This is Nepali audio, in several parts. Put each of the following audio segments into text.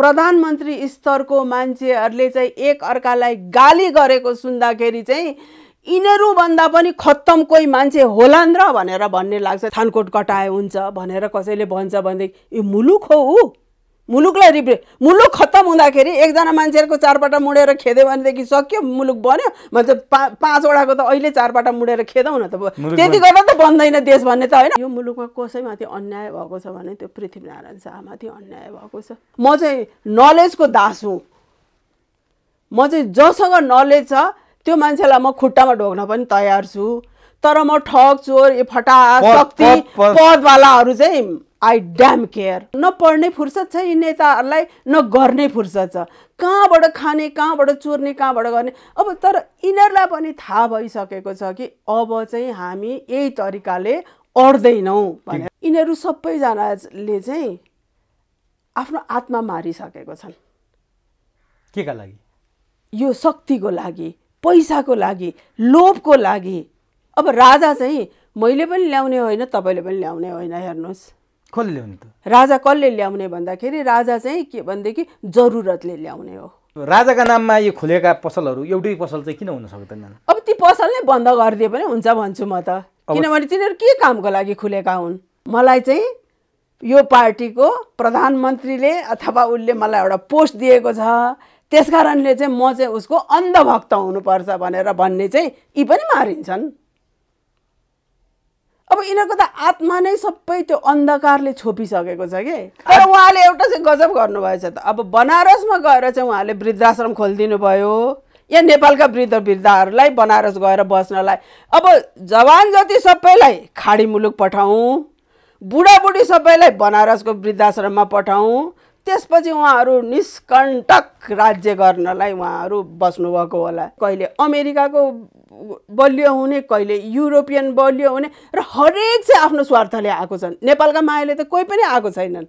प्रधानमन्त्री स्तरको मान्छेहरूले चाहिँ एक अर्कालाई गाली गरेको सुन्दाखेरि चाहिँ यिनीहरूभन्दा पनि खत्तम कोही मान्छे होलान् र भनेर भन्ने लाग्छ थानकोट कटाए हुन्छ भनेर कसैले भन्छ भनेदेखि यो मुलुक हो ऊ मुलुकलाई रिप्रे मुलुक खत्तम हुँदाखेरि एकजना मान्छेहरूको चारपाटा मुडेर खेद्यो भनेदेखि सक्यो मुलुक बन्यो भन्छ पा पाँचवटाको त अहिले चारपाटा मुडेर खेदौँ न त त्यति गर्दा त बन्दैन देश भन्ने त होइन यो मुलुकमा कसैमाथि अन्याय भएको छ भने त्यो पृथ्वीनारायण शाहमाथि अन्याय भएको छ म चाहिँ नलेजको दास हुँ म चाहिँ जसँग नलेज छ त्यो मान्छेलाई म खुट्टामा ढोक्न पनि तयार छु तर म ठग चोर फटा शक्ति पदवालाहरू चाहिँ आई ड्याम केयर नपढ्ने फुर्सद छ यी नेताहरूलाई नगर्ने फुर्सद छ कहाँबाट खाने कहाँबाट चोर्ने कहाँबाट गर्ने अब तर यिनीहरूलाई पनि थाहा भइसकेको छ कि अब चाहिँ हामी यही तरिकाले अड्दैनौँ भनेर यिनीहरू सबैजनाले चाहिँ आफ्नो आत्मा मारिसकेको छन् के का लागि यो शक्तिको लागि पैसाको लागि लोभको लागि अब राजा चाहिँ मैले पनि ल्याउने होइन तपाईँले पनि ल्याउने होइन हेर्नुहोस् कसले ल्याउने त राजा कसले ल्याउने भन्दाखेरि राजा चाहिँ के भनेदेखि जरुरतले ल्याउने हो राजाका नाममा यो खुलेका पसलहरू एउटै पसल चाहिँ किन हुन सक्दैन अब ती पसल नै बन्द गरिदिए पनि हुन्छ भन्छु म त किनभने तिनीहरू के कामको लागि खुलेका हुन् मलाई चाहिँ यो पार्टीको प्रधानमन्त्रीले अथवा उसले मलाई एउटा पोस्ट दिएको छ त्यस कारणले चाहिँ म चाहिँ उसको अन्धभक्त हुनुपर्छ भनेर भन्ने चाहिँ यी पनि मारिन्छन् अब यिनीहरूको त आत्मा नै सबै त्यो अन्धकारले छोपिसकेको छ कि तर उहाँले एउटा चाहिँ गजब गर्नुभएछ त अब बनारसमा गएर चाहिँ उहाँले वृद्धाश्रम खोलिदिनु भयो या नेपालका वृद्ध वृद्धाहरूलाई बनारस गएर बस्नलाई अब जवान जति सबैलाई खाडी मुलुक पठाउँ बुढाबुढी सबैलाई बनारसको वृद्धाश्रममा पठाउँ त्यसपछि उहाँहरू निष्कण्टक राज्य गर्नलाई उहाँहरू बस्नुभएको होला कहिले अमेरिकाको बलियो हुने कहिले युरोपियन बलियो हुने र हरेक चाहिँ आफ्नो स्वार्थले आएको छन् नेपालका मायाले त कोही पनि आएको छैनन्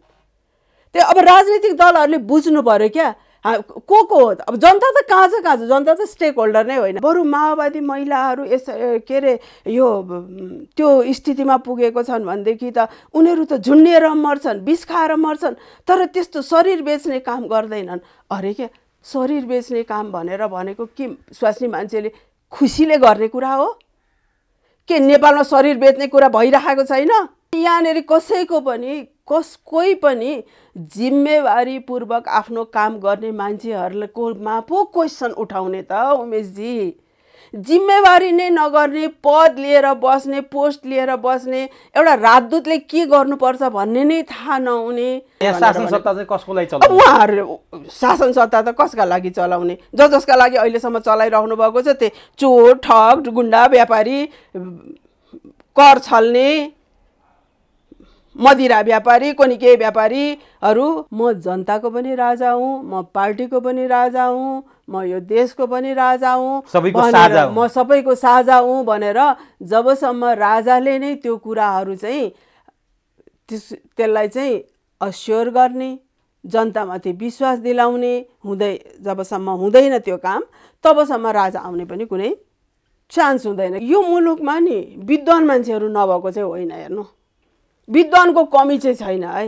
त्यो अब राजनीतिक दलहरूले बुझ्नु पऱ्यो क्या को को हो अब जनता त कहाँ छ कहाँ छ जनता त स्टेक होल्डर नै होइन बरु माओवादी महिलाहरू यस के अरे यो त्यो स्थितिमा पुगेको छन् भनेदेखि त उनीहरू त झुन्डिएर मर्छन् बिस खाएर मर्छन् तर त्यस्तो शरीर बेच्ने काम गर्दैनन् अरे क्या शरीर बेच्ने काम भनेर भनेको के स्वास्नी मान्छेले खुसीले गर्ने कुरा हो के नेपालमा शरीर बेच्ने कुरा भइराखेको छैन यहाँनिर कसैको पनि कसकै पनि जिम्मेवारीपूर्वक आफ्नो काम गर्ने मान्छेहरूकोमा पो क्वेसन उठाउने त उमेशजी जिम्मेवारी नै नगर्ने पद लिएर बस्ने पोस्ट लिएर बस्ने एउटा राजदूतले के गर्नुपर्छ भन्ने नै थाहा नहुने शासन उहाँहरू शासन सत्ता त कसका लागि चलाउने ज जसका लागि अहिलेसम्म चलाइरहनु भएको छ त्यही चोर ठग गुन्डा व्यापारी कर छल्ने मदिरा व्यापारी कोनि के व्यापारीहरू म जनताको पनि राजा हुँ म पार्टीको पनि राजा हुँ म यो देशको पनि राजा हुँ म सबैको साझा हुँ भनेर जबसम्म राजाले नै त्यो कुराहरू चाहिँ त्यस त्यसलाई चाहिँ अस्योर गर्ने जनतामाथि विश्वास दिलाउने हुँदै जबसम्म हुँदैन त्यो काम तबसम्म राजा आउने पनि कुनै चान्स हुँदैन यो मुलुकमा नि विद्वान मान्छेहरू नभएको चाहिँ होइन हेर्नु विद्वानको कमी चाहिँ छैन है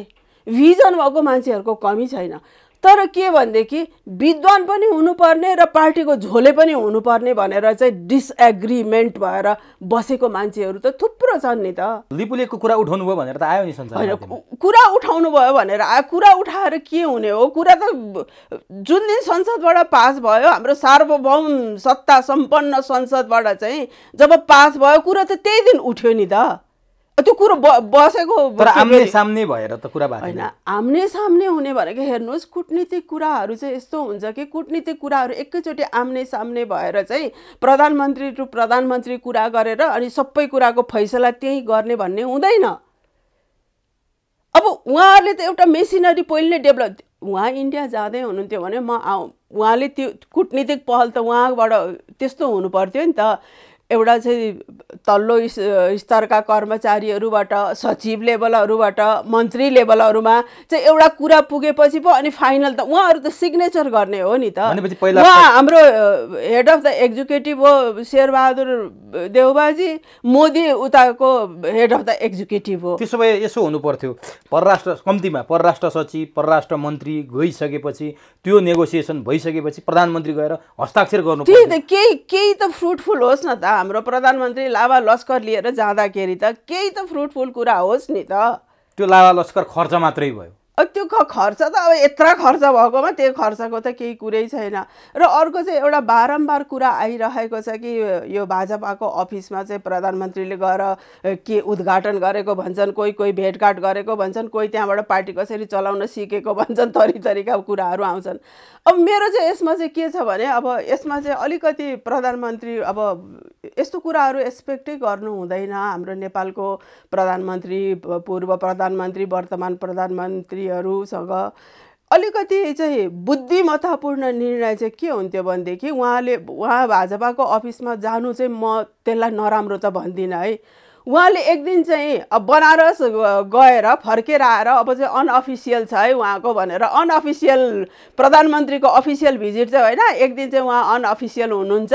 भिजन भएको मान्छेहरूको कमी छैन तर के भनेदेखि विद्वान पनि हुनुपर्ने र पार्टीको झोले पनि हुनुपर्ने भनेर चाहिँ डिसएग्रिमेन्ट भएर बसेको मान्छेहरू त थुप्रो छन् नि त लिपुलेको कुरा उठाउनु भयो भनेर त आयो नि होइन कुरा उठाउनु भयो भनेर आयो कुरा उठाएर के हुने हो कुरा त जुन दिन संसदबाट पास भयो हाम्रो सार्वभौम सत्ता सम्पन्न संसदबाट चाहिँ जब पास भयो कुरा त त्यही दिन उठ्यो नि त त्यो कुरो बसेको आम्ने सामने भएर त कुरा भएको होइन आम्ने सामने हुने भनेको हेर्नुहोस् कुटनीतिक कुराहरू चाहिँ यस्तो हुन्छ कि कुटनीतिक कुराहरू एकैचोटि आम्ने सामने भएर चाहिँ प्रधानमन्त्री टु प्रधानमन्त्री कुरा गरेर अनि सबै कुराको फैसला त्यहीँ गर्ने भन्ने हुँदैन अब उहाँहरूले त एउटा मेसिनरी पहिले डेभलप उहाँ इन्डिया जाँदै हुनुहुन्थ्यो भने म आउँ उहाँले त्यो कुटनीतिक पहल त उहाँबाट त्यस्तो हुनु पर्थ्यो नि त एउटा चाहिँ तल्लो स्तरका कर्मचारीहरूबाट सचिव लेभलहरूबाट मन्त्री लेभलहरूमा चाहिँ एउटा कुरा पुगेपछि पो अनि फाइनल त उहाँहरू त सिग्नेचर गर्ने हो नि त उहाँ हाम्रो हेड अफ द एक्जिक्युटिभ हो शेरबहादुर देवबाजी मोदी उताको हेड अफ द एक्जिक्युटिभ हो त्यसो भए यसो हुनु पर्थ्यो परराष्ट्र कम्तीमा परराष्ट्र सचिव परराष्ट्र मन्त्री गइसकेपछि त्यो नेगोसिएसन भइसकेपछि प्रधानमन्त्री गएर हस्ताक्षर गर्नु केही केही त फ्रुटफुल होस् न त हाम्रो प्रधानमन्त्री लाभा लस्कर लिएर जाँदाखेरि त केही त फ्रुटफुल कुरा होस् नि त त्यो लाभा लस्कर खर्च मात्रै भयो अब त्यो खर्च त अब यत्र खर्च भएकोमा त्यो खर्चको त केही कुरै छैन र अर्को चाहिँ एउटा बारम्बार कुरा आइरहेको छ कि यो भाजपाको अफिसमा चाहिँ प्रधानमन्त्रीले गएर के उद्घाटन गरेको भन्छन् कोही कोही भेटघाट गरेको भन्छन् कोही त्यहाँबाट पार्टी कसरी चलाउन सिकेको भन्छन् थरी थरीका कुराहरू आउँछन् अब मेरो चाहिँ यसमा चाहिँ के छ भने अब यसमा चाहिँ अलिकति प्रधानमन्त्री अब यस्तो कुराहरू एक्सपेक्टै गर्नु हुँदैन हाम्रो नेपालको प्रधानमन्त्री पूर्व प्रधानमन्त्री वर्तमान प्रधानमन्त्री सँग अलिकति चाहिँ बुद्धिमत्तापूर्ण निर्णय चाहिँ के हुन्थ्यो भनेदेखि उहाँले उहाँ भाजपाको अफिसमा जानु चाहिँ म त्यसलाई नराम्रो त भन्दिनँ है उहाँले एक दिन चाहिँ अब बनारस गएर फर्केर आएर अब चाहिँ अनअफिसियल छ है उहाँको भनेर अनअफिसियल प्रधानमन्त्रीको अफिसियल भिजिट चाहिँ होइन एक दिन चाहिँ उहाँ अनअफिसियल हुनुहुन्छ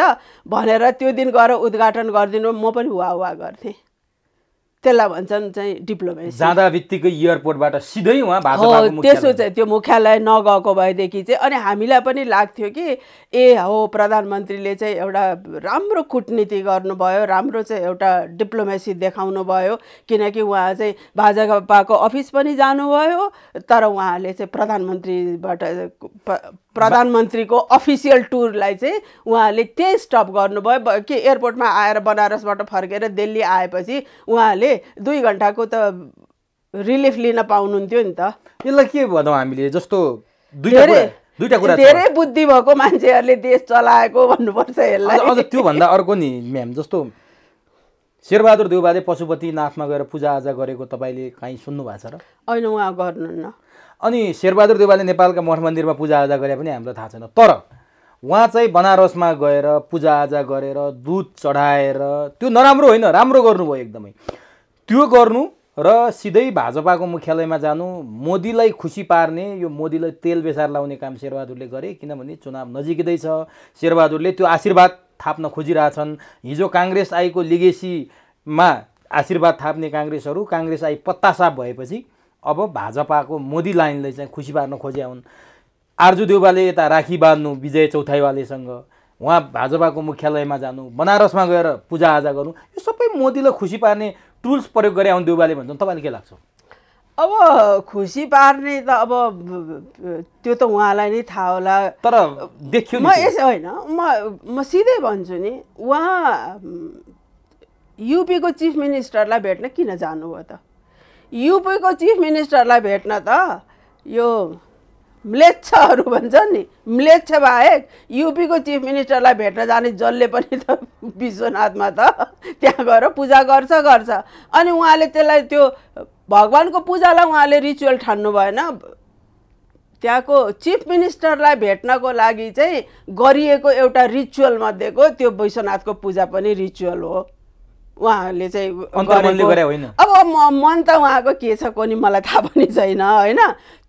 भनेर त्यो दिन गएर उद्घाटन गरिदिनु म पनि हुवा हुवा गर्थेँ त्यसलाई भन्छन् चाहिँ डिप्लोमेसी जाँदा बित्तिकै एयरपोर्टबाट सिधै उहाँ त्यसो चाहिँ त्यो मुख्यालय नगएको भएदेखि चाहिँ अनि हामीलाई पनि लाग्थ्यो कि ए हो प्रधानमन्त्रीले चाहिँ एउटा राम्रो कुटनीति गर्नुभयो राम्रो चाहिँ एउटा डिप्लोमेसी देखाउनु भयो किनकि उहाँ चाहिँ भाजपाको अफिस पनि जानुभयो तर उहाँले चाहिँ प्रधानमन्त्रीबाट प्रधानमन्त्रीको अफिसियल टुरलाई चाहिँ उहाँले त्यही स्टप गर्नुभयो के एयरपोर्टमा आएर बनारसबाट फर्केर दिल्ली आएपछि उहाँले दुई घन्टाको त रिलिफ लिन पाउनुहुन्थ्यो नि त यसलाई के भनौँ हामीले जस्तो धेरै बुद्धि भएको मान्छेहरूले देश चलाएको भन्नुपर्छ यसलाई अझ त्योभन्दा अर्को नि म्याम जस्तो शेरबहादुर देउबाले पशुपतिनाथमा गएर पूजाआजा गरेको तपाईँले काहीँ सुन्नु भएको छ र होइन उहाँ गर्नुहुन्न अनि शेरबहादुर देवालले नेपालका मठ मन्दिरमा पूजाआजा गरे पनि हामीलाई थाहा छैन तर उहाँ चाहिँ बनारसमा गएर पूजाआजा गरेर दुध चढाएर त्यो नराम्रो होइन राम्रो गर्नुभयो एकदमै त्यो गर्नु र सिधै भाजपाको मुख्यालयमा जानु मोदीलाई खुसी पार्ने यो मोदीलाई तेल बेसार लाउने काम शेरबहादुरले गरे किनभने चुनाव नजिकै छ शेरबहादुरले त्यो आशीर्वाद थाप्न खोजिरहेछन् हिजो काङ्ग्रेस आईको लिगेसीमा आशीर्वाद थाप्ने काङ्ग्रेसहरू काङ्ग्रेस आई पत्तासाप भएपछि अब भाजपाको मोदी लाइनले चाहिँ खुसी पार्न खोज्या हुन् आर्जु देउबाले यता राखी बाँध्नु विजय चौथाइवालेसँग उहाँ भाजपाको मुख्यालयमा जानु बनारसमा गएर पूजाआजा गर्नु यो सबै मोदीलाई खुसी पार्ने टुल्स प्रयोग गरे आउनु देउबाले भन्छन् तपाईँले के लाग्छ अब खुसी पार्ने त अब त्यो त उहाँलाई नै थाहा होला तर देखियो म यस होइन म म सिधै भन्छु नि उहाँ युपीको चिफ मिनिस्टरलाई भेट्न किन जानुभयो त युपीको चिफ मिनिस्टरलाई भेट्न त यो म्लेच्छहरू भन्छ नि म्लेच्छ बाहेक युपीको चिफ मिनिस्टरलाई भेट्न जाने जसले पनि त विश्वनाथमा त त्यहाँ गएर पूजा गर्छ गर्छ अनि उहाँले त्यसलाई त्यो भगवान्को पूजालाई उहाँले रिचुअल ठान्नु भएन त्यहाँको चिफ मिनिस्टरलाई भेट्नको लागि चाहिँ गरिएको एउटा रिचुअल मध्येको त्यो विश्वनाथको पूजा पनि रिचुअल हो उहाँहरूले चाहिँ अब म मन त उहाँको के छ कोनि मलाई थाहा पनि छैन होइन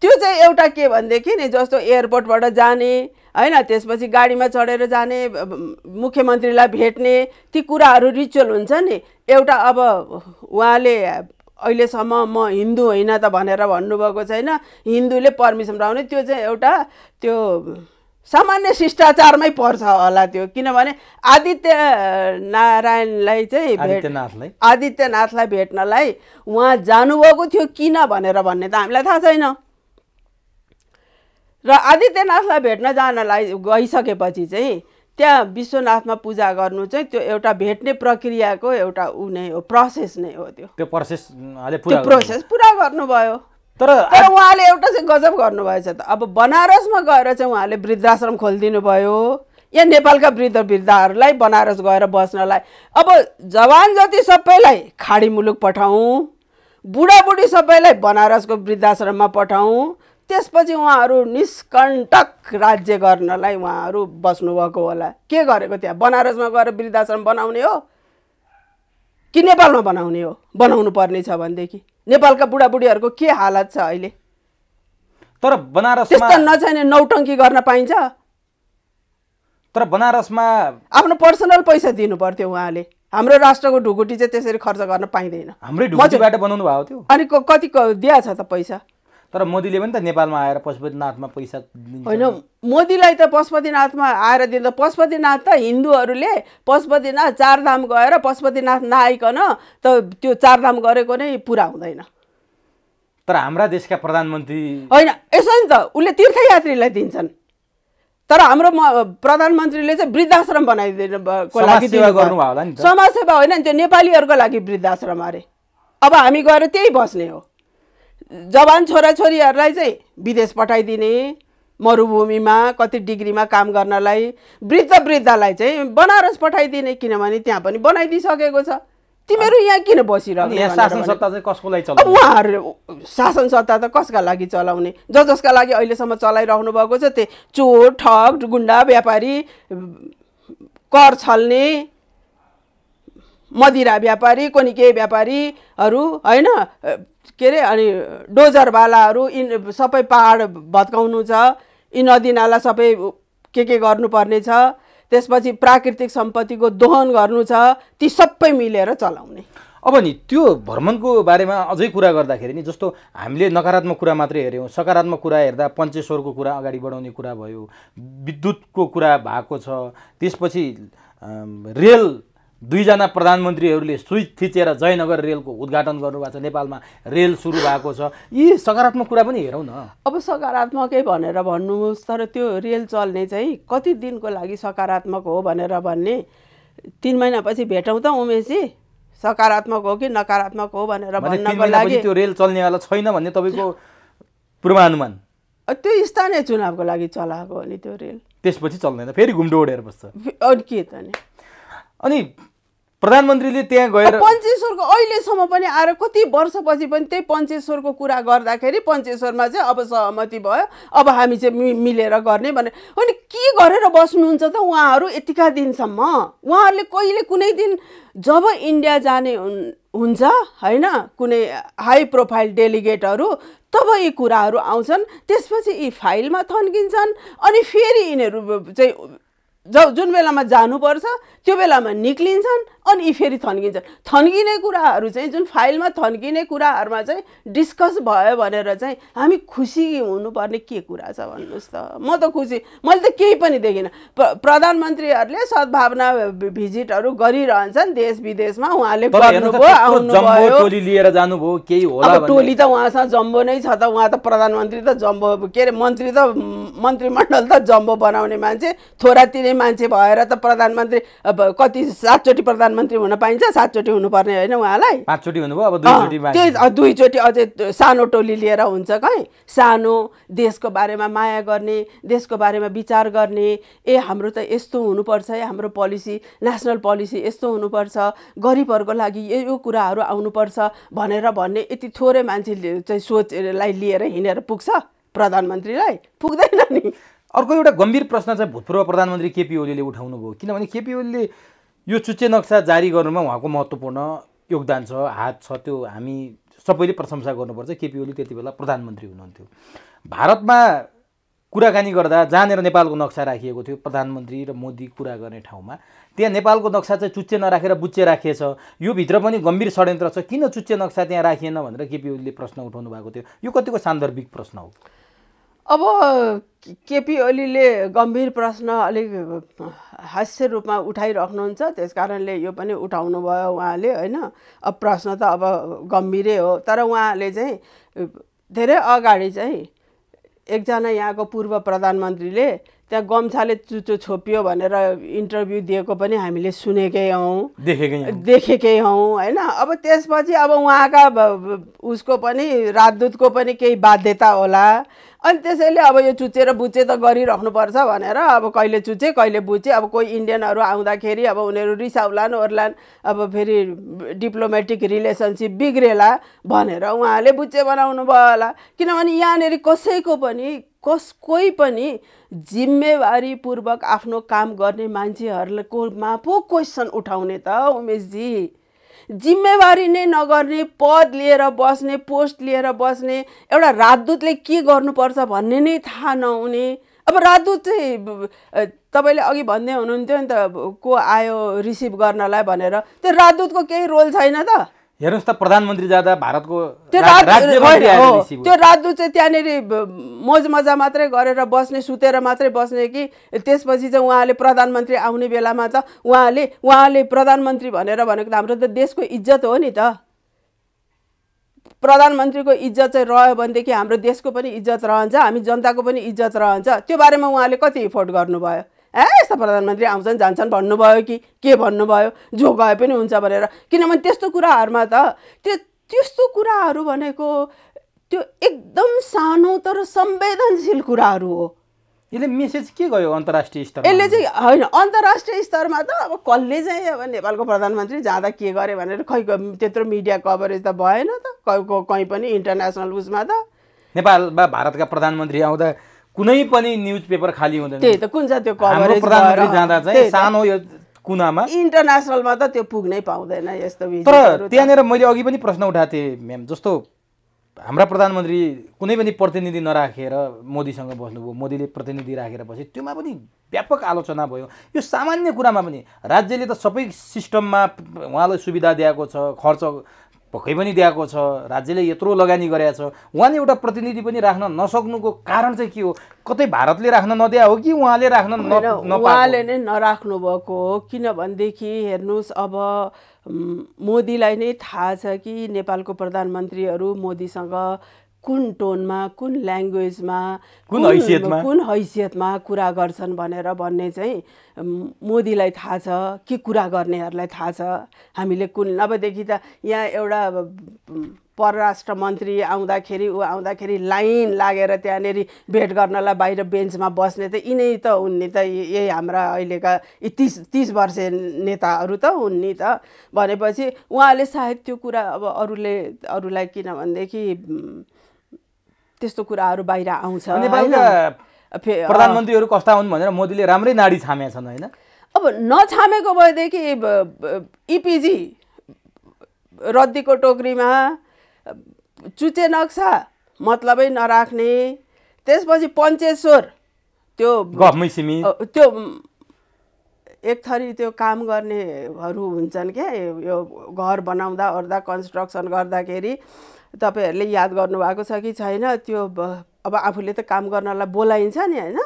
त्यो चाहिँ एउटा के भनेदेखि नि जस्तो एयरपोर्टबाट जाने होइन त्यसपछि गाडीमा चढेर जाने मुख्यमन्त्रीलाई भेट्ने ती कुराहरू रिचुअल हुन्छ नि एउटा अब उहाँले अहिलेसम्म म हिन्दू होइन त भनेर भन्नुभएको छैन हिन्दूले पर्मिसन पाउने त्यो चाहिँ एउटा त्यो सामान्य शिष्टाचारमै पर्छ होला त्यो किनभने आदित्य नारायणलाई चाहिँ आदित्यनाथलाई आदित्यनाथलाई भेट्नलाई उहाँ जानुभएको थियो किन भनेर भन्ने त हामीलाई थाहा छैन र आदित्यनाथलाई भेट्न जानलाई गइसकेपछि चाहिँ त्यहाँ विश्वनाथमा पूजा गर्नु चाहिँ त्यो एउटा भेट्ने प्रक्रियाको एउटा ऊ नै हो प्रोसेस नै हो त्यो त्यो प्रोसेस त्यो प्रोसेस पुरा गर्नुभयो तर तर उहाँले एउटा चाहिँ गजब गर्नुभएछ त अब बनारसमा गएर चाहिँ उहाँले वृद्धाश्रम खोलिदिनु भयो या नेपालका वृद्ध वृद्धाहरूलाई बनारस गएर बस्नलाई अब जवान जति सबैलाई खाडी मुलुक पठाउँ बुढाबुढी सबैलाई बनारसको वृद्धाश्रममा पठाउँ त्यसपछि उहाँहरू निष्कण्टक राज्य गर्नलाई उहाँहरू बस्नुभएको होला के गरेको त्यहाँ बनारसमा गएर वृद्धाश्रम बनाउने हो कि नेपालमा बनाउने हो बनाउनु पर्ने छ भनेदेखि नेपालका बुढाबुढीहरूको के हालत छ अहिले तर बनारस त्यस्तो नचाहिने नौटङ्की गर्न पाइन्छ तर बनारसमा आफ्नो पर्सनल पैसा दिनु पर्थ्यो उहाँले हाम्रो राष्ट्रको ढुकुटी चाहिँ त्यसरी खर्च गर्न पाइँदैन हाम्रै ढुकुटीबाट बनाउनु भएको थियो अनि कतिको दिया छ त पैसा तर मोदीले पनि त नेपालमा आएर पशुपतिनाथमा पैसा होइन मोदीलाई त पशुपतिनाथमा आएर दिन्छ पशुपतिनाथ त हिन्दूहरूले पशुपतिनाथ चारधाम गएर पशुपतिनाथ नआइकन त त्यो चारधाम गरेको नै पुरा हुँदैन तर हाम्रा देशका प्रधानमन्त्री होइन यसो नि त उसले तीर्थयात्रीलाई दिन्छन् तर हाम्रो प्रधानमन्त्रीले चाहिँ वृद्धाश्रम बनाइदिनुको लागि समाजसेवा होइन नि त्यो नेपालीहरूको लागि वृद्धाश्रम अरे अब हामी गएर त्यही बस्ने हो जवान छोराछोरीहरूलाई चाहिँ विदेश पठाइदिने मरुभूमिमा कति डिग्रीमा काम गर्नलाई वृद्ध वृद्धलाई चाहिँ बनारस पठाइदिने किनभने त्यहाँ पनि बनाइदिइसकेको छ तिमीहरू यहाँ किन बसिरहने शासन उहाँहरू शासन सत्ता त कसका लागि चलाउने ज जसका लागि अहिलेसम्म चलाइरहनु भएको छ त्यो चोर ठग गुन्डा व्यापारी कर छल्ने मदिरा व्यापारी कोनि के व्यापारीहरू होइन के अरे अनि डोजरवालाहरू इन सबै पाहाड भत्काउनु छ यी नदीनाला सबै के के गर्नुपर्ने छ त्यसपछि प्राकृतिक सम्पत्तिको दोहन गर्नु छ ती सबै मिलेर चलाउने अब नि त्यो भ्रमणको बारेमा अझै कुरा गर्दाखेरि नि जस्तो हामीले नकारात्मक कुरा मात्रै हेऱ्यौँ सकारात्मक कुरा हेर्दा पञ्चेश्वरको कुरा अगाडि बढाउने कुरा भयो विद्युतको कुरा भएको छ त्यसपछि रेल दुईजना प्रधानमन्त्रीहरूले स्विच थिचेर जयनगर रेलको उद्घाटन गर्नुभएको छ नेपालमा रेल सुरु भएको छ यी सकारात्मक कुरा पनि हेरौँ न अब सकारात्मकै भनेर भन्नुहोस् तर त्यो रेल चल्ने चाहिँ कति दिनको लागि सकारात्मक हो भनेर भन्ने तिन महिनापछि भेटौँ त उमेशजी सकारात्मक हो कि नकारात्मक हो भनेर भन्नको लागि त्यो रेल चल्नेवाला छैन भन्ने तपाईँको पूर्वानुमान त्यो स्थानीय चुनावको लागि चलाएको हो नि त्यो रेल त्यसपछि चल्दैन फेरि घुम्डो ओडेर बस्छ अनि के त नि अनि प्रधानमन्त्रीले त्यहाँ गएर पञ्चेश्वरको अहिलेसम्म पनि आएर कति वर्षपछि पनि त्यही पञ्चेश्वरको कुरा गर्दाखेरि पञ्चेश्वरमा चाहिँ अब सहमति भयो अब हामी चाहिँ मि मिलेर गर्ने भने अनि के गरेर बस्नुहुन्छ त उहाँहरू यतिका दिनसम्म उहाँहरूले कहिले कुनै दिन जब इन्डिया जाने हुन्छ होइन कुनै हाई प्रोफाइल डेलिगेटहरू तब यी कुराहरू आउँछन् त्यसपछि यी फाइलमा थन्किन्छन् अनि फेरि यिनीहरू चाहिँ ज जुन बेलामा जानुपर्छ त्यो बेलामा निक्लिन्छन् अनि यी फेरि थन्किन्छ थन्किने कुराहरू चाहिँ जुन फाइलमा थन्किने कुराहरूमा चाहिँ डिस्कस भयो भनेर चाहिँ हामी खुसी हुनुपर्ने के कुरा छ भन्नुहोस् त म त खुसी मैले त केही पनि देखिनँ प्र प्रधानमन्त्रीहरूले सद्भावना भिजिटहरू गरिरहन्छन् देश विदेशमा उहाँले केही टोली त उहाँसँग जम्बो नै छ त उहाँ त प्रधानमन्त्री त जम्बो के अरे मन्त्री त मन्त्रीमण्डल त जम्बो बनाउने मान्छे थोरातिरै मान्छे भएर त प्रधानमन्त्री कति सातचोटि प्रधान प्रधानमन्त्री हुन पाइन्छ सातचोटि हुनुपर्ने होइन उहाँलाई पाँचचोटि हुनुभयो अब त्यही दुईचोटि अझै सानो टोली लिएर हुन्छ कहीँ सानो देशको बारेमा माया गर्ने देशको बारेमा विचार गर्ने ए हाम्रो त यस्तो हुनुपर्छ है हाम्रो पोलिसी नेसनल पोलिसी यस्तो हुनुपर्छ गरिबहरूको लागि यो कुराहरू आउनुपर्छ भनेर भन्ने यति थोरै मान्छे चाहिँ सोचलाई लिएर हिँडेर पुग्छ प्रधानमन्त्रीलाई पुग्दैन नि अर्को एउटा गम्भीर प्रश्न चाहिँ भूतपूर्व प्रधानमन्त्री केपी ओलीले उठाउनुभयो किनभने केपी ओलीले यो चुच्चे नक्सा जारी गर्नुमा उहाँको महत्त्वपूर्ण योगदान छ हात छ त्यो हामी सबैले प्रशंसा गर्नुपर्छ केपी ओली त्यति बेला प्रधानमन्त्री हुनुहुन्थ्यो भारतमा कुराकानी गर्दा जहाँनिर नेपालको नक्सा राखिएको थियो प्रधानमन्त्री र मोदी कुरा गर्ने ठाउँमा त्यहाँ नेपालको नक्सा चाहिँ चुच्चे नराखेर बुच्चे राखिएछ यो भित्र पनि गम्भीर षड्यन्त्र छ किन चुच्चे नक्सा त्यहाँ राखिएन भनेर केपी ओलीले प्रश्न उठाउनु भएको थियो यो कतिको सान्दर्भिक प्रश्न हो अब केपी ओलीले गम्भीर प्रश्न अलिक हास्य रूपमा उठाइराख्नुहुन्छ त्यस कारणले यो पनि उठाउनु भयो उहाँले होइन अब प्रश्न त अब गम्भीरै हो तर उहाँले चाहिँ धेरै अगाडि चाहिँ एकजना यहाँको पूर्व प्रधानमन्त्रीले त्यहाँ गम्छाले चुच्चो छोपियो भनेर इन्टरभ्यू दिएको पनि हामीले सुनेकै हौँ देखेकै हौँ होइन अब त्यसपछि अब उहाँका उसको पनि राजदूतको पनि केही बाध्यता होला अनि त्यसैले अब यो चुच्चे र बुच्चे त गरिराख्नुपर्छ भनेर अब कहिले चुच्चे कहिले बुच्चे अब कोही इन्डियनहरू आउँदाखेरि अब उनीहरू रिसाउलान् ओर्लान् अब फेरि डिप्लोमेटिक रिलेसनसिप बिग्रेला भनेर उहाँले बुच्चे बनाउनु भयो होला किनभने यहाँनिर कसैको पनि कस कोही पनि जिम्मेवारीपूर्वक आफ्नो काम गर्ने मान्छेहरूको मा पो क्वेसन उठाउने त उमेशजी जिम्मेवारी नै नगर्ने पद लिएर बस्ने पोस्ट लिएर बस्ने एउटा राजदूतले के गर्नुपर्छ भन्ने नै थाहा नहुने अब राजदूत चाहिँ तपाईँले अघि भन्दै हुनुहुन्थ्यो नि त को आयो रिसिभ गर्नलाई भनेर त्यो राजदूतको केही रोल छैन त हेर्नुहोस् त प्रधानमन्त्री जाँदा भारतको त्यो राजदूत त्यो चाहिँ त्यहाँनिर मोज मजा मात्रै गरेर बस्ने सुतेर मात्रै बस्ने कि त्यसपछि चाहिँ उहाँले प्रधानमन्त्री आउने बेलामा त उहाँले उहाँले प्रधानमन्त्री भनेर भनेको त हाम्रो त देशको इज्जत हो नि त प्रधानमन्त्रीको इज्जत चाहिँ रह्यो भनेदेखि हाम्रो देशको पनि इज्जत रहन्छ हामी जनताको पनि इज्जत रहन्छ त्यो बारेमा उहाँले कति इफोर्ट गर्नुभयो ए यस्ता प्रधानमन्त्री आउँछन् जान्छन् भन्नुभयो कि के भन्नुभयो जो गए पनि हुन्छ भनेर किनभने त्यस्तो कुराहरूमा त त्यो त्यस्तो कुराहरू भनेको त्यो एकदम सानो तर संवेदनशील कुराहरू हो यसले मेसेज के गयो अन्तर्राष्ट्रिय स्तर यसले चाहिँ होइन अन्तर्राष्ट्रिय स्तरमा त अब कसले चाहिँ अब नेपालको प्रधानमन्त्री जाँदा के गरे भनेर खै त्यत्रो मिडिया कभरेज त भएन त कहीँ पनि इन्टरनेसनल उसमा त नेपालमा भारतका प्रधानमन्त्री आउँदा कुनै पनि न्युज पेपर खाली हुँदैन त्यही त कुन चाहिँ त्यो कभरेज जाँदा चाहिँ सानो यो कुनामा इन्टरनेसनलमा त त्यो पुग्नै पाउँदैन यस्तो तर त्यहाँनिर मैले अघि पनि प्रश्न उठाएको थिएँ म्याम जस्तो हाम्रा प्रधानमन्त्री कुनै पनि प्रतिनिधि नराखेर मोदीसँग बस्नुभयो मोदीले प्रतिनिधि राखेर बसे त्योमा पनि व्यापक आलोचना भयो यो सामान्य कुरामा पनि राज्यले त सबै सिस्टममा उहाँलाई सुविधा दिएको छ खर्च पक्कै पनि दिएको छ राज्यले यत्रो लगानी गरेको छ उहाँले एउटा प्रतिनिधि पनि राख्न नसक्नुको कारण चाहिँ के हो कतै भारतले राख्न नदिया हो कि उहाँले राख्न उहाँले नै नराख्नु भएको हो किनभनेदेखि हेर्नुहोस् अब मोदीलाई नै थाहा छ कि नेपालको प्रधानमन्त्रीहरू मोदीसँग कुन टोनमा कुन ल्याङ्ग्वेजमा कुन हैसियतमा कुन हैसियतमा कुरा गर्छन् भनेर भन्ने चाहिँ मोदीलाई थाहा छ के कुरा गर्नेहरूलाई थाहा छ हामीले कुन नभएदेखि त यहाँ एउटा परराष्ट्र मन्त्री आउँदाखेरि ऊ आउँदाखेरि लाइन लागेर त्यहाँनिर भेट गर्नलाई बाहिर बेन्चमा बस्ने त यिनै त हुन् त यही हाम्रा अहिलेका तिस तिस वर्ष नेताहरू त हुन् त भनेपछि उहाँले सायद त्यो कुरा अब अरूले अरूलाई किनभनेदेखि त्यस्तो कुराहरू बाहिर आउँछ प्रधानमन्त्रीहरू कस्ता हुन् भनेर मोदीले राम्रै नाडी छामेका छन् होइन अब नछामेको भएदेखि इपिजी रद्दीको टोकरीमा चुचे नक्सा मतलबै नराख्ने त्यसपछि पञ्चेश्वर त्यो त्यो एक थरी त्यो काम गर्नेहरू हुन्छन् क्या यो घर बनाउँदा ओर्दा कन्स्ट्रक्सन गर्दाखेरि तपाईँहरूले याद गर्नुभएको छ कि छैन त्यो अब आफूले त काम गर्नलाई बोलाइन्छ नि होइन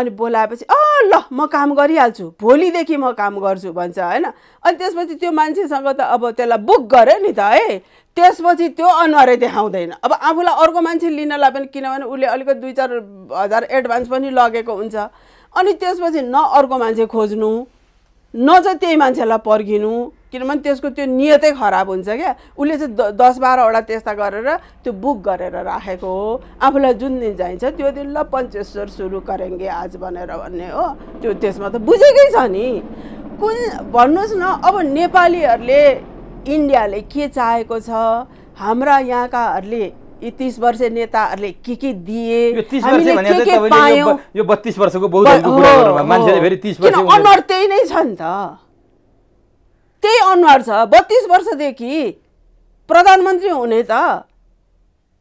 अनि बोलाएपछि अ ल म काम गरिहाल्छु भोलिदेखि म काम गर्छु भन्छ होइन अनि त्यसपछि त्यो मान्छेसँग त अब त्यसलाई बुक गऱ्यो नि त है त्यसपछि त्यो अनुहारै देखाउँदैन अब आफूलाई अर्को मान्छे लिनलाई पनि किनभने उसले अलिकति दुई चार हजार एडभान्स पनि लगेको हुन्छ अनि त्यसपछि न अर्को मान्छे खोज्नु न चाहिँ त्यही मान्छेलाई पर्खिनु किनभने त्यसको त्यो नियतै खराब हुन्छ क्या उसले चाहिँ द दस बाह्रवटा त्यस्ता गरेर त्यो बुक गरेर राखेको हो आफूलाई जुन दिन चाहिन्छ त्यो दिन ल पञ्चेश्वर सुरु गरेङ्गे आज भनेर भन्ने हो त्यो त्यसमा त बुझेकै छ नि कुन भन्नुहोस् न अब नेपालीहरूले इन्डियाले के चाहेको छ हाम्रा यहाँकाहरूले यी तिस वर्ष नेताहरूले के के दिए यो बत्तिस वर्षको त्यही नै छ नि त त्यही अनुहार छ बत्तिस वर्षदेखि प्रधानमन्त्री हुने त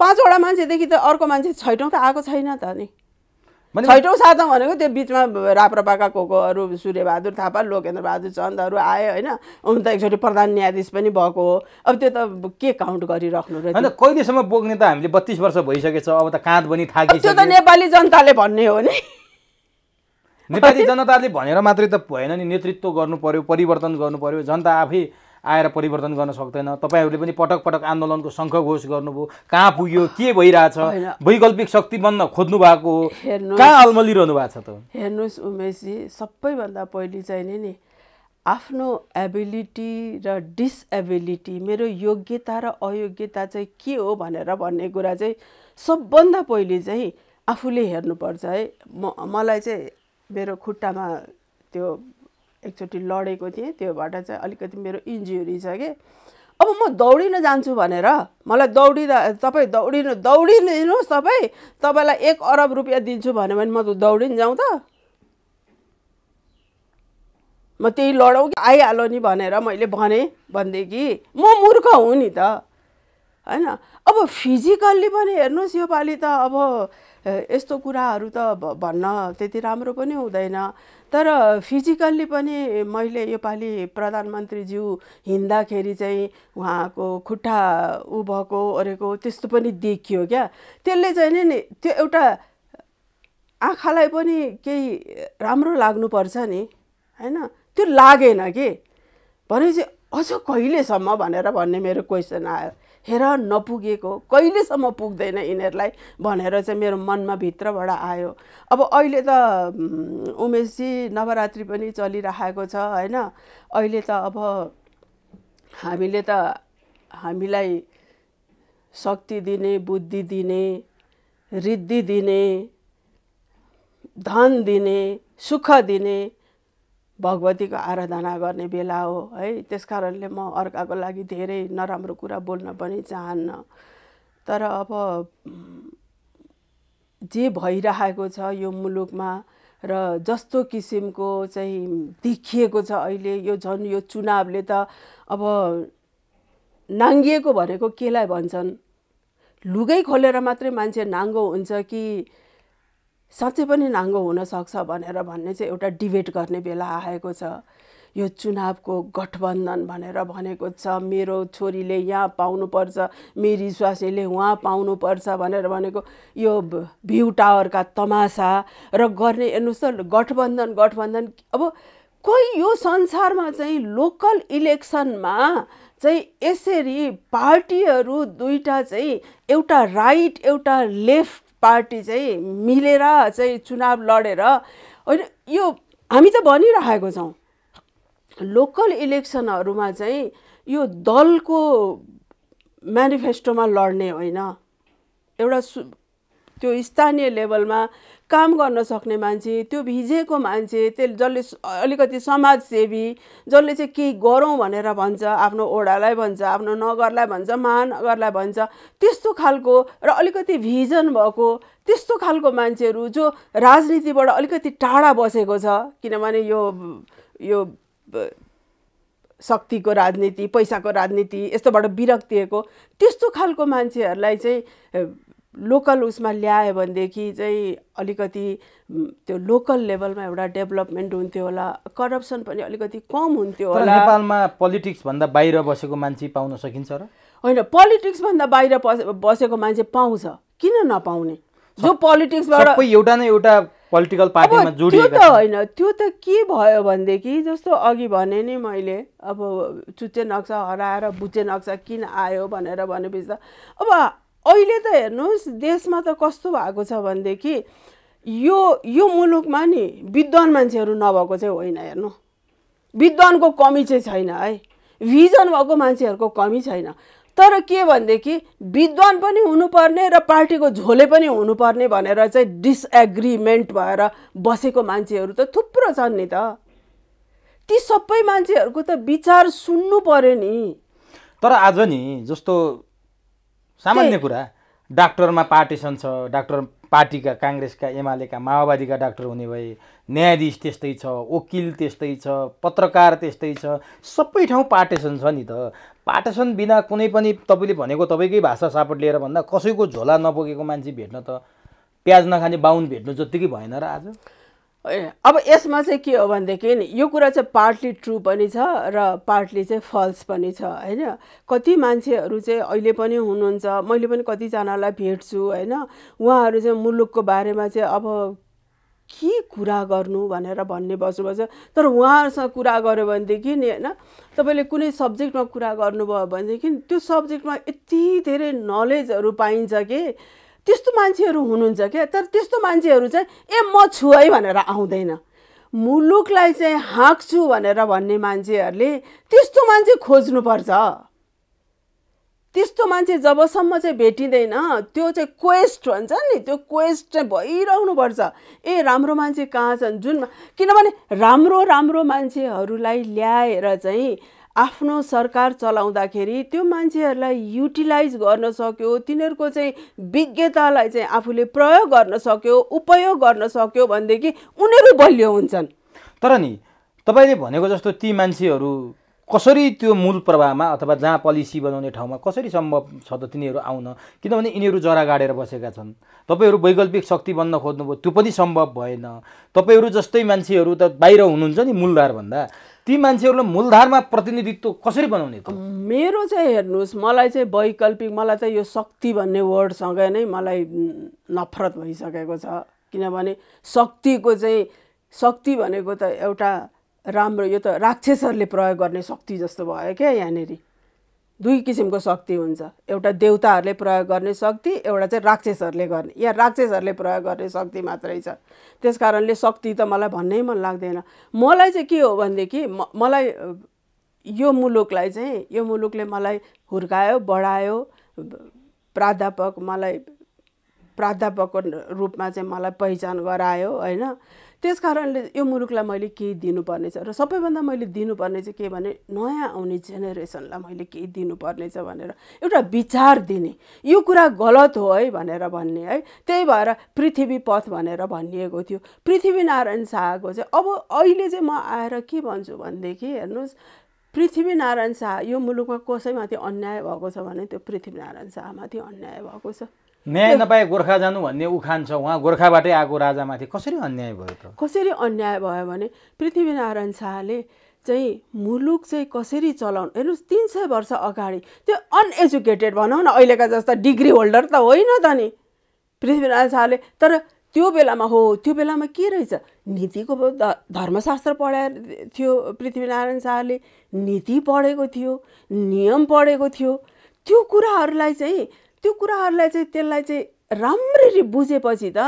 पाँचवटा मान्छेदेखि त अर्को मान्छे छैटौँ त आएको छैन त नि छैटौँ सातौँ भनेको त्यो बिचमा राप्रपाका को कोहरू सूर्यबहादुर थापा लोकेन्द्रबहादुर चन्दहरू आए होइन उन त एकचोटि प्रधान न्यायाधीश पनि भएको हो अब त्यो त के काउन्ट गरिराख्नु र अन्त कहिलेसम्म बोक्ने त हामीले बत्तिस वर्ष भइसकेछ अब त काँध पनि थाकिसक्यो त्यो त नेपाली जनताले भन्ने हो नि नेपाली जनताले भनेर मात्रै त भएन नि नेतृत्व गर्नु पर्यो परिवर्तन गर्नु पर्यो जनता आफै आएर परिवर्तन गर्न सक्दैन तपाईँहरूले पनि पटक पटक आन्दोलनको शङ्ख घोष गर्नुभयो कहाँ पुग्यो के भइरहेछ वैकल्पिक शक्ति बन्न खोज्नु भएको हो कहाँ अल्मलिरहनु भएको छ त हेर्नुहोस् उमेशजी सबैभन्दा पहिले चाहिँ नि आफ्नो एबिलिटी र डिसएबिलिटी मेरो योग्यता र अयोग्यता चाहिँ के हो भनेर भन्ने कुरा चाहिँ सबभन्दा पहिले चाहिँ आफूले हेर्नुपर्छ है म मलाई चाहिँ मेरो खुट्टामा त्यो एकचोटि लडेको थिएँ त्योबाट चाहिँ अलिकति मेरो इन्जुरी छ कि अब म दौडिन जान्छु भनेर मलाई दौडिँदा तपाईँ दौडिनु दौडिदिनुहोस् तपाईँ तपाईँलाई एक अरब रुपियाँ दिन्छु भन्यो भने म त दौडिन जाउँ त म त्यही लडौँ कि आइहालो नि भनेर मैले भनेँ भनेदेखि म मूर्ख हुँ नि त होइन अब फिजिकल्ली पनि हेर्नुहोस् योपालि त अब यस्तो कुराहरू त भन्न त्यति राम्रो पनि हुँदैन तर फिजिकल्ली पनि मैले योपालि प्रधानमन्त्रीज्यू हिँड्दाखेरि चाहिँ उहाँको खुट्टा उभको ओरेको त्यस्तो पनि देखियो क्या त्यसले चाहिँ नि त्यो एउटा आँखालाई पनि केही राम्रो लाग्नुपर्छ नि होइन त्यो लागेन कि भनेपछि अझ कहिलेसम्म भनेर भन्ने मेरो क्वेसन आयो हेर नपुगेको कहिलेसम्म पुग्दैन यिनीहरूलाई भनेर चाहिँ मेरो मनमा भित्रबाट आयो अब अहिले त उमेशजी नवरात्रि पनि चलिरहेको छ होइन अहिले त अब हामीले त हामीलाई शक्ति दिने बुद्धि दिने रिद्धि दिने धन दिने सुख दिने भगवतीको आराधना गर्ने बेला हो है त्यस कारणले म अर्काको लागि धेरै नराम्रो कुरा बोल्न पनि चाहन्न तर अब जे भइरहेको छ यो मुलुकमा र जस्तो किसिमको चाहिँ देखिएको छ अहिले यो झन् यो चुनावले त अब नाङ्गिएको भनेको केलाई भन्छन् लुगै खोलेर मात्रै मान्छे नाङ्गो हुन्छ कि साँच्चै पनि नाङ्गो हुनसक्छ भनेर भन्ने चाहिँ एउटा डिबेट गर्ने बेला आएको छ यो चुनावको गठबन्धन भनेर भनेको छ मेरो छोरीले यहाँ पाउनुपर्छ मेरी स्वासीले उहाँ पाउनुपर्छ भनेर भनेको यो भ्यू टावरका तमासा र गर्ने हेर्नुहोस् त गठबन्धन गठबन्धन अब कोही यो संसारमा चाहिँ लोकल इलेक्सनमा चाहिँ यसरी पार्टीहरू दुईवटा चाहिँ एउटा राइट एउटा लेफ्ट पार्टी चाहिँ मिलेर चाहिँ चुनाव लडेर होइन यो हामी त भनिरहेको छौँ लोकल इलेक्सनहरूमा चाहिँ यो दलको म्यानिफेस्टोमा लड्ने होइन एउटा सु त्यो स्थानीय लेभलमा काम गर्न सक्ने मान्छे त्यो भिजेको मान्छे त्यो जसले अलिकति समाजसेवी जसले चाहिँ केही गरौँ भनेर भन्छ आफ्नो ओडालाई भन्छ आफ्नो नगरलाई भन्छ महानगरलाई भन्छ त्यस्तो खालको र अलिकति भिजन भएको त्यस्तो खालको मान्छेहरू जो राजनीतिबाट अलिकति टाढा बसेको छ किनभने यो यो शक्तिको राजनीति पैसाको राजनीति यस्तोबाट विरक्तिएको त्यस्तो खालको मान्छेहरूलाई चाहिँ लोकल उसमा ल्यायो भनेदेखि चाहिँ अलिकति त्यो लोकल लेभलमा एउटा डेभलपमेन्ट हुन्थ्यो होला करप्सन पनि अलिकति कम हुन्थ्यो होला नेपालमा पोलिटिक्सभन्दा बाहिर बसेको मान्छे पाउन सकिन्छ र होइन पोलिटिक्सभन्दा बाहिर बसेको मान्छे पाउँछ किन नपाउने जो पोलिटिक्सबाट एउटा न एउटा पोलिटिकल पार्टीमा जोडियो त होइन त्यो त के भयो भनेदेखि जस्तो अघि भने नि मैले अब चुच्चे नक्सा हराएर बुच्चे नक्सा किन आयो भनेर भनेपछि त अब अहिले त हेर्नुहोस् देशमा त कस्तो भएको छ भनेदेखि यो यो मुलुकमा नि विद्वान मान्छेहरू नभएको चाहिँ होइन हेर्नु विद्वानको कमी चाहिँ छैन है भिजन भएको मान्छेहरूको कमी छैन तर के भनेदेखि विद्वान पनि हुनुपर्ने र पार्टीको झोले पनि हुनुपर्ने भनेर चाहिँ डिसएग्रिमेन्ट भएर बसेको मान्छेहरू त थुप्रो छन् नि त ती सबै मान्छेहरूको त विचार सुन्नु पऱ्यो नि तर आज नि जस्तो सामान्य कुरा डाक्टरमा पार्टिसन छ डाक्टर पार्टीका काङ्ग्रेसका एमालेका माओवादीका डाक्टर हुने भए न्यायाधीश त्यस्तै छ वकिल त्यस्तै छ पत्रकार त्यस्तै छ सबै ठाउँ पार्टेसन छ नि त पार्टेसन बिना कुनै पनि तपाईँले भनेको तपाईँकै भाषा सापट लिएर भन्दा कसैको झोला नबोकेको मान्छे भेट्न त प्याज नखाने बाहुन भेट्नु जत्तिकै भएन र आज अब यसमा चाहिँ के हो भनेदेखि यो कुरा चाहिँ पार्टली ट्रु पनि छ र पार्टली चाहिँ फल्स पनि छ होइन कति मान्छेहरू चाहिँ अहिले पनि हुनुहुन्छ मैले पनि कतिजनालाई भेट्छु होइन उहाँहरू चाहिँ मुलुकको बारेमा चाहिँ अब के कुरा गर्नु भनेर भन्ने बस्नुपर्छ तर उहाँहरूसँग कुरा गऱ्यो भनेदेखि होइन तपाईँले कुनै सब्जेक्टमा कुरा गर्नुभयो भनेदेखि त्यो सब्जेक्टमा यति धेरै नलेजहरू पाइन्छ कि त्यस्तो मान्छेहरू हुनुहुन्छ क्या तर त्यस्तो मान्छेहरू चाहिँ ए म छु है भनेर आउँदैन मुलुकलाई चाहिँ हाँक्छु भनेर भन्ने मान्छेहरूले त्यस्तो मान्छे खोज्नुपर्छ त्यस्तो मान्छे जबसम्म चाहिँ भेटिँदैन त्यो चाहिँ क्वेस्ट भन्छ नि त्यो क्वेस्ट चाहिँ भइरहनुपर्छ ए राम्रो मान्छे कहाँ छन् जुन किनभने राम्रो राम्रो मान्छेहरूलाई ल्याएर चाहिँ आफ्नो सरकार चलाउँदाखेरि त्यो मान्छेहरूलाई युटिलाइज गर्न सक्यो तिनीहरूको चाहिँ विज्ञतालाई चाहिँ आफूले प्रयोग गर्न सक्यो उपयोग गर्न सक्यो भनेदेखि उनीहरू बलियो हुन्छन् तर नि तपाईँले भनेको जस्तो ती मान्छेहरू कसरी त्यो मूल प्रवाहमा अथवा जहाँ पोलिसी बनाउने ठाउँमा कसरी सम्भव छ त तिनीहरू आउन किनभने यिनीहरू जरा गाडेर बसेका छन् तपाईँहरू वैकल्पिक शक्ति बन्न खोज्नुभयो त्यो पनि सम्भव भएन तपाईँहरू जस्तै मान्छेहरू त बाहिर हुनुहुन्छ नि मूलधारभन्दा ती मान्छेहरूलाई मूलधारमा प्रतिनिधित्व कसरी बनाउने मेरो चाहिँ हेर्नुहोस् मलाई चाहिँ वैकल्पिक मलाई चाहिँ यो शक्ति भन्ने वर्डसँगै नै मलाई नफरत भइसकेको छ किनभने शक्तिको चाहिँ शक्ति भनेको त एउटा राम्रो यो त राक्षसहरूले प्रयोग गर्ने शक्ति जस्तो भयो क्या यहाँनिर दुई किसिमको शक्ति हुन्छ एउटा देउताहरूले प्रयोग गर्ने शक्ति एउटा चाहिँ राक्षसहरूले गर्ने या राक्षसहरूले प्रयोग गर्ने शक्ति मात्रै छ त्यस कारणले शक्ति त मलाई भन्नै मन लाग्दैन मलाई चाहिँ के हो भनेदेखि म मलाई यो मुलुकलाई चाहिँ यो मुलुकले मलाई हुर्कायो बढायो प्राध्यापक मलाई प्राध्यापकको रूपमा चाहिँ मलाई पहिचान गरायो होइन त्यस कारणले यो मुलुकलाई मैले केही दिनुपर्नेछ र सबैभन्दा मैले दिनुपर्ने चाहिँ के भने नयाँ आउने जेनेरेसनलाई मैले केही दिनुपर्नेछ भनेर एउटा विचार दिने यो कुरा गलत हो है भनेर भन्ने है त्यही भएर पृथ्वी पथ भनेर भनिएको थियो पृथ्वीनारायण शाहको चाहिँ अब अहिले चाहिँ म आएर के भन्छु भनेदेखि हेर्नुहोस् पृथ्वीनारायण शाह यो मुलुकमा कसैमाथि अन्याय भएको छ भने त्यो पृथ्वीनारायण शाहमाथि अन्याय भएको छ न्याय नपाए गोर्खा जानु भन्ने उखान छ उहाँ गोर्खाबाटै आएको राजामाथि कसरी अन्याय भयो त कसरी अन्याय भयो भने पृथ्वीनारायण शाहले चाहिँ मुलुक चाहिँ कसरी चलाउनु हेर्नुहोस् तिन सय वर्ष अगाडि त्यो अनएजुकेटेड भनौँ न अहिलेका जस्ता डिग्री होल्डर त होइन त नि पृथ्वीनारायण शाहले तर त्यो बेलामा हो त्यो बेलामा के रहेछ नीतिको धर्मशास्त्र पढाए थियो पृथ्वीनारायण शाहले नीति पढेको थियो नियम पढेको थियो त्यो कुराहरूलाई चाहिँ त्यो कुराहरूलाई चाहिँ त्यसलाई चाहिँ राम्ररी बुझेपछि त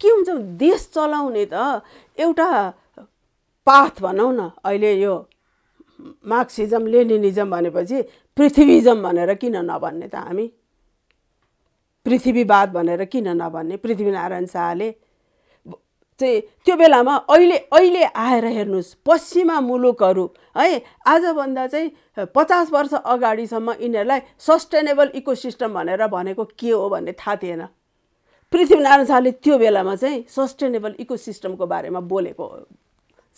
के हुन्छ देश चलाउने त एउटा पाथ भनौँ न अहिले यो मार्क्सिजम लेनिनिजम भनेपछि पृथ्वीजम भनेर किन नभन्ने त हामी पृथ्वीवाद भनेर किन नभन्ने पृथ्वीनारायण शाहले चाहिँ त्यो बेलामा अहिले अहिले आएर हेर्नुहोस् पश्चिमा मुलुकहरू है आजभन्दा चाहिँ पचास वर्ष अगाडिसम्म यिनीहरूलाई सस्टेनेबल इको सिस्टम भनेर भनेको के हो भन्ने थाहा थिएन पृथ्वीनारायण शाहले त्यो बेलामा चाहिँ सस्टेनेबल इको सिस्टमको बारेमा बोलेको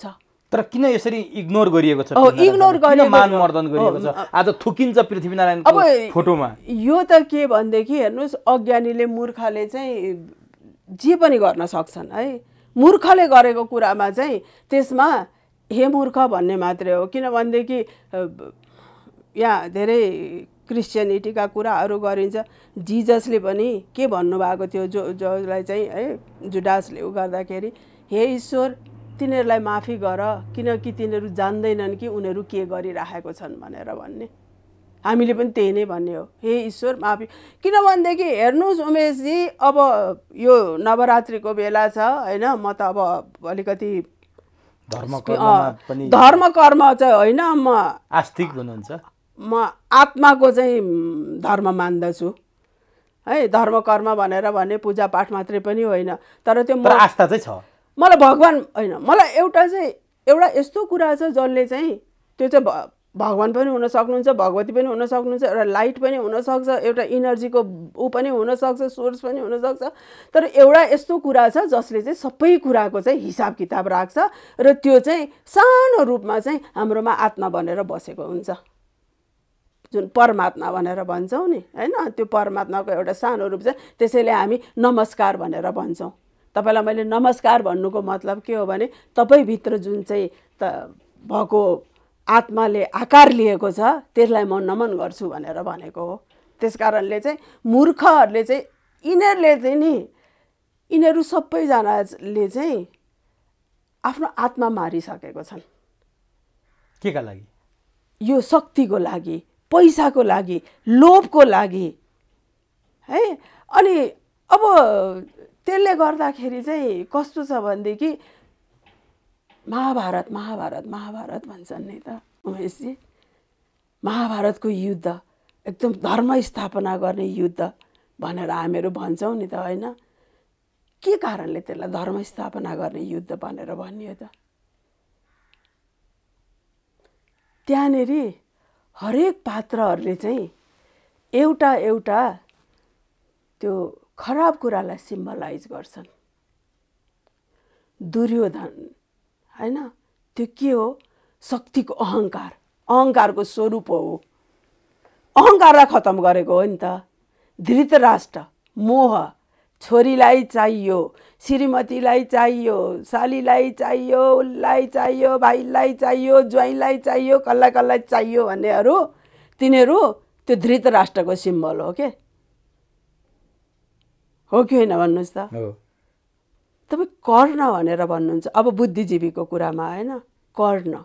छ तर किन यसरी इग्नोर गरिएको छ इग्नोर गरिएको छ आज थुकिन्छ पृथ्वीनारायण अब फोटोमा यो त के भनेदेखि हेर्नुहोस् अज्ञानीले मूर्खले चाहिँ जे पनि गर्न सक्छन् है मूर्खले गरेको कुरामा चाहिँ त्यसमा हे मूर्ख भन्ने मात्रै हो किनभनेदेखि यहाँ धेरै क्रिस्चियनिटीका कुराहरू गरिन्छ जिजसले पनि के भन्नुभएको थियो जो जसलाई चाहिँ है जुडासले उ गर्दाखेरि हे ईश्वर तिनीहरूलाई माफी गर किनकि तिनीहरू जान्दैनन् कि उनीहरू के गरिराखेको छन् भनेर भन्ने हामीले पनि त्यही नै भन्ने हो हे ईश्वर माफी किनभनेदेखि हेर्नुहोस् उमेशजी अब यो नवरात्रिको बेला छ होइन म त अब अलिकति धर्म कर्म चाहिँ होइन म आस्तिक हुनुहुन्छ म आत्माको चाहिँ धर्म मान्दछु है धर्म कर्म भनेर भने पूजापाठ मात्रै पनि होइन तर त्यो आस्था चाहिँ छ मलाई भगवान् होइन मलाई एउटा चाहिँ एउटा यस्तो कुरा छ जसले चाहिँ त्यो चाहिँ भगवान् पनि हुन सक्नुहुन्छ भगवती पनि हुन सक्नुहुन्छ एउटा लाइट पनि हुनसक्छ एउटा इनर्जीको ऊ पनि हुनसक्छ सोर्स पनि हुनसक्छ तर एउटा यस्तो कुरा छ जसले चाहिँ सबै कुराको चाहिँ हिसाब किताब राख्छ र त्यो चाहिँ सानो रूपमा चाहिँ हाम्रोमा आत्मा बनेर बसेको हुन्छ जुन परमात्मा भनेर भन्छौँ नि होइन त्यो परमात्माको एउटा सानो रूप छ त्यसैले हामी नमस्कार भनेर भन्छौँ तपाईँलाई मैले नमस्कार भन्नुको मतलब के हो भने तपाईँभित्र जुन चाहिँ त भएको आत्माले आकार लिएको छ त्यसलाई म नमन गर्छु भनेर भनेको हो त्यस कारणले चाहिँ मूर्खहरूले चाहिँ यिनीहरूले चाहिँ नि यिनीहरू सबैजनाले चाहिँ आफ्नो आत्मा मारिसकेको छन् के का लागि यो शक्तिको लागि पैसाको लागि लोभको लागि है अनि अब त्यसले गर्दाखेरि चाहिँ कस्तो छ भनेदेखि महाभारत महाभारत महाभारत भन्छन् नि त उमेशजी महाभारतको युद्ध एकदम धर्म स्थापना गर्ने युद्ध भनेर हामीहरू भन्छौँ नि त होइन के कारणले त्यसलाई धर्म स्थापना गर्ने युद्ध भनेर भनियो त त्यहाँनिर हरेक पात्रहरूले चाहिँ एउटा एउटा त्यो खराब कुरालाई सिम्बलाइज गर्छन् दुर्योधन होइन त्यो के हो शक्तिको अहङ्कार अहङ्कारको स्वरूप हो अहङ्कारलाई खतम गरेको हो नि त धृत राष्ट्र मोह छोरीलाई चाहियो श्रीमतीलाई चाहियो सालीलाई चाहियो उसलाई चाहियो भाइलाई चाहियो ज्वाइँलाई चाहियो कसलाई कसलाई चाहियो भन्नेहरू तिनीहरू त्यो धृत राष्ट्रको सिम्बल हो के हो कि होइन भन्नुहोस् त तपाईँ कर्ण भनेर भन्नुहुन्छ अब बुद्धिजीवीको कुरामा होइन कर्ण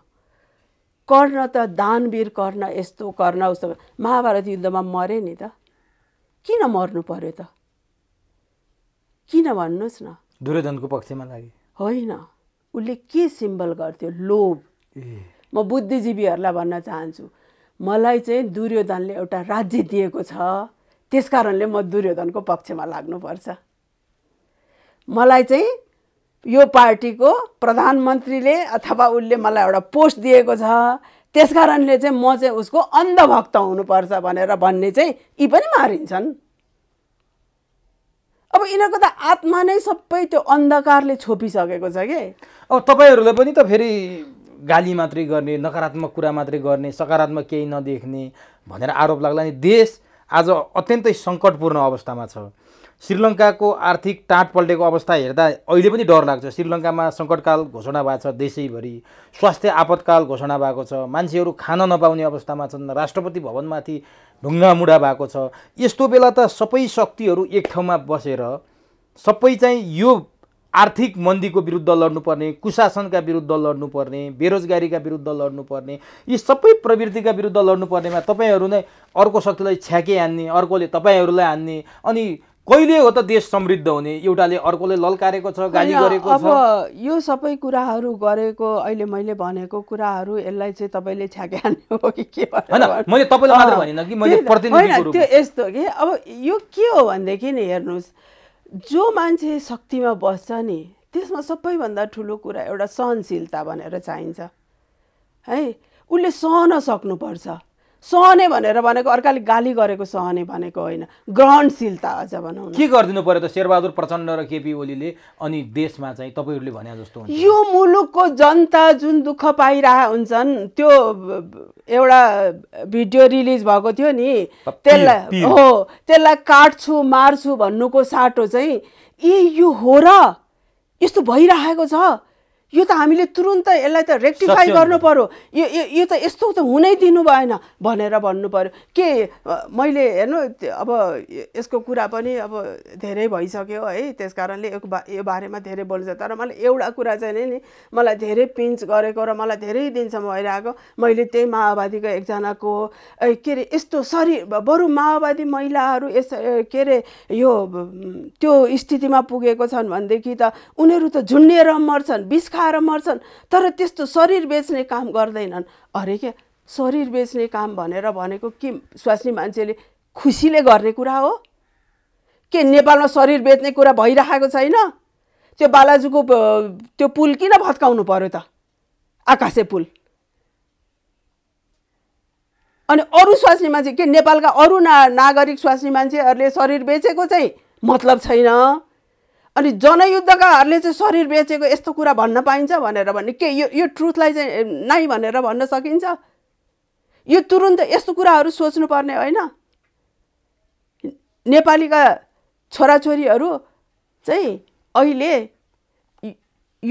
कर्ण त दानवीर कर्ण यस्तो कर्ण उस्तो महाभारत युद्धमा मरे नि त किन मर्नु पर्यो त किन भन्नुहोस् न दुर्योधनको पक्षमा लागि होइन उसले के सिम्बल गर्थ्यो लोभ म बुद्धिजीवीहरूलाई भन्न चाहन्छु मलाई चाहिँ दुर्योधनले एउटा राज्य दिएको छ त्यस कारणले म दुर्योधनको पक्षमा लाग्नुपर्छ मलाई चाहिँ यो पार्टीको प्रधानमन्त्रीले अथवा उसले मलाई एउटा पोस्ट दिएको छ त्यस कारणले चाहिँ म चाहिँ उसको अन्धभक्त हुनुपर्छ भनेर भन्ने चाहिँ यी पनि मारिन्छन् अब यिनीहरूको त आत्मा नै सबै त्यो अन्धकारले छोपिसकेको छ कि अब तपाईँहरूले पनि त फेरि गाली मात्रै गर्ने नकारात्मक कुरा मात्रै गर्ने सकारात्मक केही नदेख्ने भनेर आरोप लाग्ला नि देश आज अत्यन्तै सङ्कटपूर्ण अवस्थामा छ श्रीलङ्काको आर्थिक टाँट पल्टेको अवस्था हेर्दा अहिले पनि डर लाग्छ श्रीलङ्कामा सङ्कटकाल घोषणा भएको छ देशैभरि स्वास्थ्य आपतकाल घोषणा भएको छ मान्छेहरू खान नपाउने अवस्थामा छन् राष्ट्रपति भवनमाथि ढुङ्गामुढा भएको छ यस्तो बेला त सबै शक्तिहरू एक ठाउँमा बसेर सबै चाहिँ यो आर्थिक मन्दीको विरुद्ध लड्नुपर्ने कुशासनका विरुद्ध लड्नुपर्ने बेरोजगारीका विरुद्ध लड्नुपर्ने यी सबै प्रवृत्तिका विरुद्ध लड्नुपर्नेमा तपाईँहरू नै अर्को शक्तिलाई छ्याके हान्ने अर्कोले तपाईँहरूलाई हान्ने अनि कहिले हो त देश समृद्ध हुने एउटाले अर्कोले ललकारेको छ गाली गरेको छ अब यो सबै कुराहरू गरेको अहिले मैले भनेको कुराहरू यसलाई चाहिँ तपाईँले छ्याके हो कि के मैले तपाईँलाई मात्र कि मैले त्यो यस्तो कि अब यो के हो भनेदेखि नि हेर्नुहोस् जो मान्छे शक्तिमा बस्छ नि त्यसमा सबैभन्दा ठुलो कुरा एउटा सहनशीलता भनेर चाहिन्छ है उसले सहन सक्नुपर्छ सहने भनेर भनेको अर्काले गाली गरेको सहने भनेको होइन ग्रहणशीलता अझ भनौँ के गरिदिनु पर्यो त शेरबहादुर प्रचण्ड र केपी ओलीले अनि देशमा चाहिँ तपाईँहरूले भने जस्तो यो मुलुकको जनता जुन दुःख पाइरहेका हुन्छन् त्यो एउटा भिडियो रिलिज भएको थियो नि त्यसलाई हो त्यसलाई काट्छु मार्छु भन्नुको साटो चाहिँ ए यो हो र यस्तो भइरहेको छ यो त हामीले तुरुन्त यसलाई त रेक्टिफाई गर्नु पर्यो यो यो त यस्तो त हुनै दिनु भएन भनेर भन्नु पर्यो के मैले हेर्नु अब यसको कुरा पनि अब धेरै भइसक्यो है त्यस कारणले यो बारेमा धेरै बोल्छ तर मलाई एउटा कुरा चाहिँ नि मलाई धेरै पिन्च गरेको र मलाई धेरै दिनसम्म भइरहेको मैले त्यही माओवादीको एकजनाको के अरे यस्तो सरी बरु माओवादी महिलाहरू यस के अरे यो त्यो स्थितिमा पुगेको छन् भनेदेखि त उनीहरू त झुन्डिएर मर्छन् बिस खाएर मर्छन् तर त्यस्तो शरीर बेच्ने काम गर्दैनन् अरे क्या शरीर बेच्ने काम भनेर भनेको के स्वास्नी मान्छेले खुसीले गर्ने कुरा हो के नेपालमा शरीर बेच्ने कुरा भइराखेको छैन त्यो बालाजुको त्यो पुल किन भत्काउनु पर्यो त आकाशे पुल अनि अरू स्वास्नी मान्छे के नेपालका अरू ना नागरिक स्वास्नी मान्छेहरूले शरीर बेचेको चाहिँ मतलब छैन अनि जनयुद्धकाहरूले चाहिँ शरीर बेचेको यस्तो कुरा भन्न पाइन्छ भनेर भन्ने के यो यो ट्रुथलाई चाहिँ नाइ भनेर भन्न सकिन्छ यो तुरुन्त यस्तो कुराहरू सोच्नुपर्ने होइन नेपालीका छोराछोरीहरू चाहिँ अहिले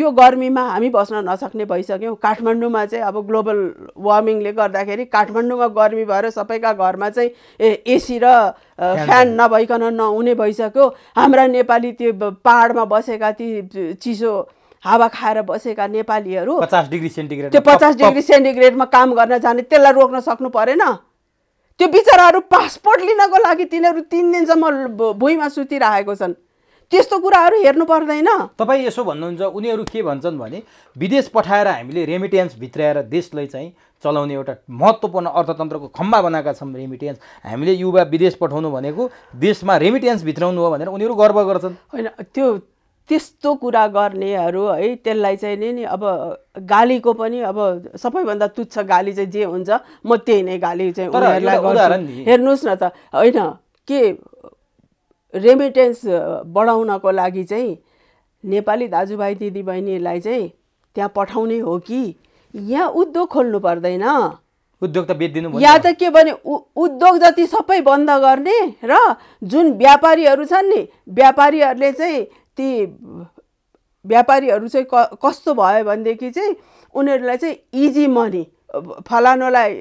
यो गर्मीमा हामी बस्न नसक्ने भइसक्यौँ काठमाडौँमा चाहिँ अब ग्लोबल वार्मिङले गर्दाखेरि काठमाडौँमा गर्मी भएर सबैका घरमा चाहिँ ए एसी र फ्यान नभइकन नहुने भइसक्यो हाम्रा नेपाली त्यो पाहाडमा बसेका ती चिसो हावा खाएर बसेका नेपालीहरू पचास डिग्री सेन्टिग्रेड त्यो पचास डिग्री सेन्टिग्रेडमा काम गर्न जाने त्यसलाई रोक्न सक्नु परेन त्यो बिचराहरू पासपोर्ट लिनको लागि तिनीहरू तिन दिनसम्म भुइँमा सुतिरहेको छन् त्यस्तो कुराहरू हेर्नु पर्दैन तपाईँ यसो भन्नुहुन्छ उनीहरू के भन्छन् भने विदेश पठाएर हामीले रेमिटेन्स भित्राएर देशलाई चाहिँ चलाउने एउटा महत्त्वपूर्ण अर्थतन्त्रको खम्बा बनाएका छौँ रेमिटेन्स हामीले युवा विदेश पठाउनु भनेको देशमा रेमिटेन्स भित्राउनु हो भनेर उनीहरू गर्व गर्छन् होइन त्यो त्यस्तो कुरा गर्नेहरू है त्यसलाई चाहिँ नि अब गालीको पनि अब सबैभन्दा तुच्छ गाली चाहिँ जे हुन्छ म त्यही नै गाली चाहिँ हेर्नुहोस् न त होइन के रेमिटेन्स बढाउनको लागि चाहिँ नेपाली दाजुभाइ दिदीबहिनीलाई चाहिँ त्यहाँ पठाउने हो कि यहाँ उद्योग खोल्नु पर्दैन उद्योग त बेचिदिनु या त के भने उद्योग जति सबै बन्द गर्ने र जुन व्यापारीहरू छन् नि व्यापारीहरूले चाहिँ ती व्यापारीहरू चाहिँ कस्तो भयो भनेदेखि चाहिँ उनीहरूलाई चाहिँ इजी मनी फलानुलाई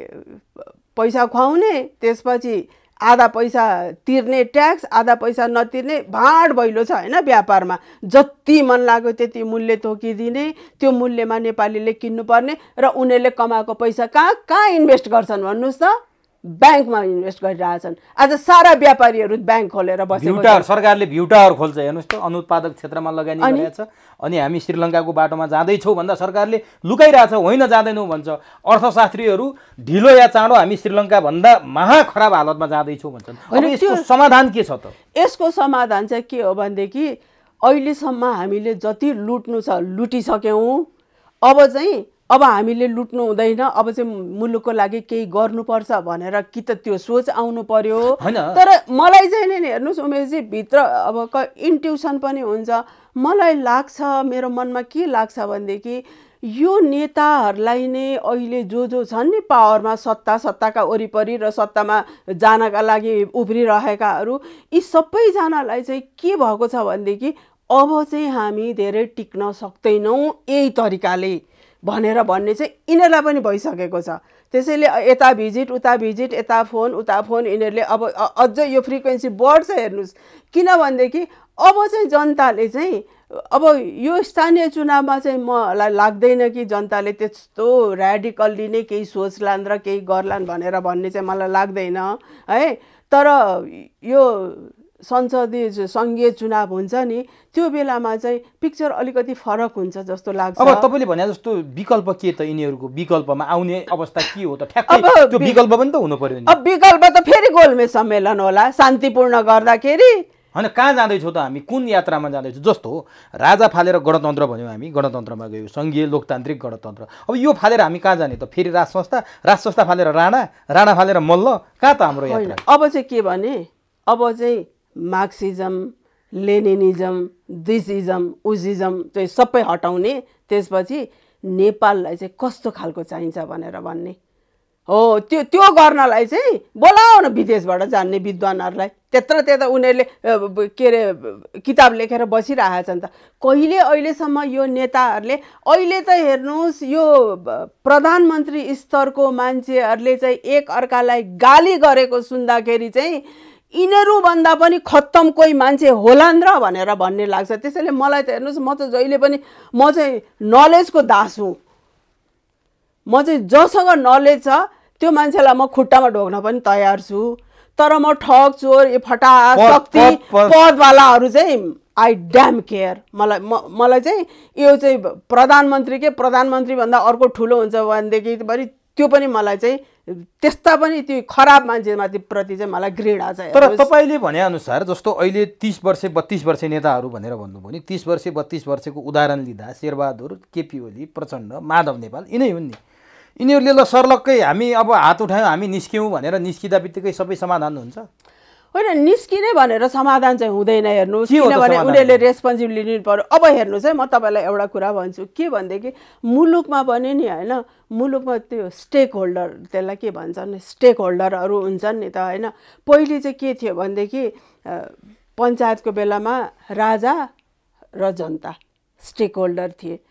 पैसा खुवाउने त्यसपछि आधा पैसा तिर्ने ट्याक्स आधा पैसा नतिर्ने भाँड भैलो छ होइन व्यापारमा जति मन लाग्यो त्यति मूल्य तोकिदिने त्यो मूल्यमा नेपालीले किन्नुपर्ने र उनीहरूले कमाएको पैसा कहाँ कहाँ इन्भेस्ट गर्छन् भन्नुहोस् त ब्याङ्कमा इन्भेस्ट गरिरहेछन् आज सारा व्यापारीहरू ब्याङ्क खोलेर बसेको सरकारले भ्युटाहरू खोल्छ हेर्नुहोस् त अनुत्पादक क्षेत्रमा लगानी गरिरहेछ अनि हामी श्रीलङ्काको बाटोमा जाँदैछौँ भन्दा सरकारले लुकाइरहेछ होइन जाँदैनौँ भन्छ अर्थशास्त्रीहरू ढिलो या चाँडो हामी श्रीलङ्काभन्दा महा खराब हालतमा जाँदैछौँ भन्छन् यसको समाधान के छ त यसको समाधान चाहिँ के हो भनेदेखि अहिलेसम्म हामीले जति लुट्नु छ लुटिसक्यौँ अब चाहिँ अब हामीले लुट्नु हुँदैन अब चाहिँ मुलुकको लागि केही गर्नुपर्छ भनेर कि त त्यो सोच आउनु पर्यो तर मलाई चाहिँ नि हेर्नुहोस् उमेशजी भित्र अब क इन्ट्युसन पनि हुन्छ मलाई लाग्छ मेरो मनमा के लाग्छ भनेदेखि यो नेताहरूलाई नै अहिले जो जो छन् नि पावरमा सत्ता सत्ताका वरिपरि र सत्तामा जानका लागि उभ्रिरहेकाहरू यी सबैजनालाई चाहिँ के भएको छ भनेदेखि अब चाहिँ हामी धेरै टिक्न सक्दैनौँ यही तरिकाले भनेर भन्ने चाहिँ यिनीहरूलाई पनि भइसकेको छ त्यसैले यता भिजिट उता भिजिट यता फोन उता फोन यिनीहरूले अब अझ यो फ्रिक्वेन्सी बढ्छ हेर्नुहोस् किनभनेदेखि अब चाहिँ जनताले चाहिँ अब यो स्थानीय चुनावमा चाहिँ मलाई लाग्दैन कि जनताले त्यस्तो ऱ्याडिकल्ली नै केही सोच्लान् र केही गर्लान् भनेर भन्ने चाहिँ मलाई लाग्दैन है तर यो संसदीय सङ्घीय चुनाव हुन्छ नि त्यो बेलामा चाहिँ पिक्चर अलिकति फरक हुन्छ जस्तो लाग्छ अब तपाईँले भने जस्तो विकल्प के त यिनीहरूको विकल्पमा आउने अवस्था के हो त ठ्याक्कै विकल्प पनि त हुनु पर्यो अब विकल्प त फेरि गोलमे सम्मेलन होला शान्तिपूर्ण गर्दाखेरि होइन कहाँ जाँदैछौँ त हामी कुन यात्रामा जाँदैछौँ जस्तो राजा फालेर गणतन्त्र भन्यौँ हामी गणतन्त्रमा गयौँ सङ्घीय लोकतान्त्रिक गणतन्त्र अब यो फालेर हामी कहाँ जाने त फेरि राज संस्था राज संस्था फालेर राणा राणा फालेर मल्ल कहाँ त हाम्रो यात्रा अब चाहिँ के भने अब चाहिँ मार्क्सिजम लेनिनिजम दिसिजम उजिजम चाहिँ सबै हटाउने त्यसपछि नेपाललाई चाहिँ कस्तो खालको चाहिन्छ भनेर भन्ने हो त्यो त्यो गर्नलाई चाहिँ बोलाउन विदेशबाट जान्ने विद्वानहरूलाई त्यत्र त्यत्र उनीहरूले के अरे किताब लेखेर छन् त कहिले अहिलेसम्म यो नेताहरूले अहिले त हेर्नुहोस् यो प्रधानमन्त्री स्तरको मान्छेहरूले चाहिँ एकअर्कालाई गाली गरेको सुन्दाखेरि चाहिँ यिनीहरूभन्दा पनि खत्तम कोही मान्छे होलान् र भनेर भन्ने लाग्छ त्यसैले मलाई त हेर्नुहोस् म त जहिले पनि म चाहिँ नलेजको दास हुँ म चाहिँ जसँग नलेज छ त्यो मान्छेलाई म खुट्टामा ढोक्न पनि तयार छु तर म ठग चोर ए फटा शक्ति पदवालाहरू चाहिँ आई ड्याम केयर मलाई म मलाई चाहिँ यो चाहिँ प्रधानमन्त्री के प्रधानमन्त्रीभन्दा अर्को ठुलो हुन्छ भनेदेखि पनि त्यो पनि मलाई चाहिँ त्यस्ता पनि त्यो खराब मान्छेमाथि प्रति चाहिँ मलाई घृणा छ तर तपाईँले भनेअनुसार जस्तो अहिले तिस वर्ष बत्तिस वर्ष नेताहरू भनेर भन्नुभयो भने तिस वर्ष बत्तिस वर्षको उदाहरण लिँदा शेरबहादुर केपी ओली प्रचण्ड माधव नेपाल यिनै हुन् नि यिनीहरूले ल सर्लक्कै हामी अब हात उठायौँ हामी निस्क्यौँ भनेर निस्किँदा बित्तिकै सबै समाधान हुन्छ होइन निस्किने भनेर समाधान चाहिँ हुँदैन हेर्नुहोस् किनभने उनीहरूले रेस्पोन्सिबिलिटी लिनु पऱ्यो अब हेर्नुहोस् है म तपाईँलाई एउटा कुरा भन्छु के भनेदेखि मुलुकमा पनि नि होइन मुलुकमा त्यो स्टेक होल्डर त्यसलाई के भन्छन् स्टेक होल्डरहरू हुन्छन् नि त होइन पहिले चाहिँ के थियो भनेदेखि पञ्चायतको बेलामा राजा र जनता स्टेक होल्डर थिए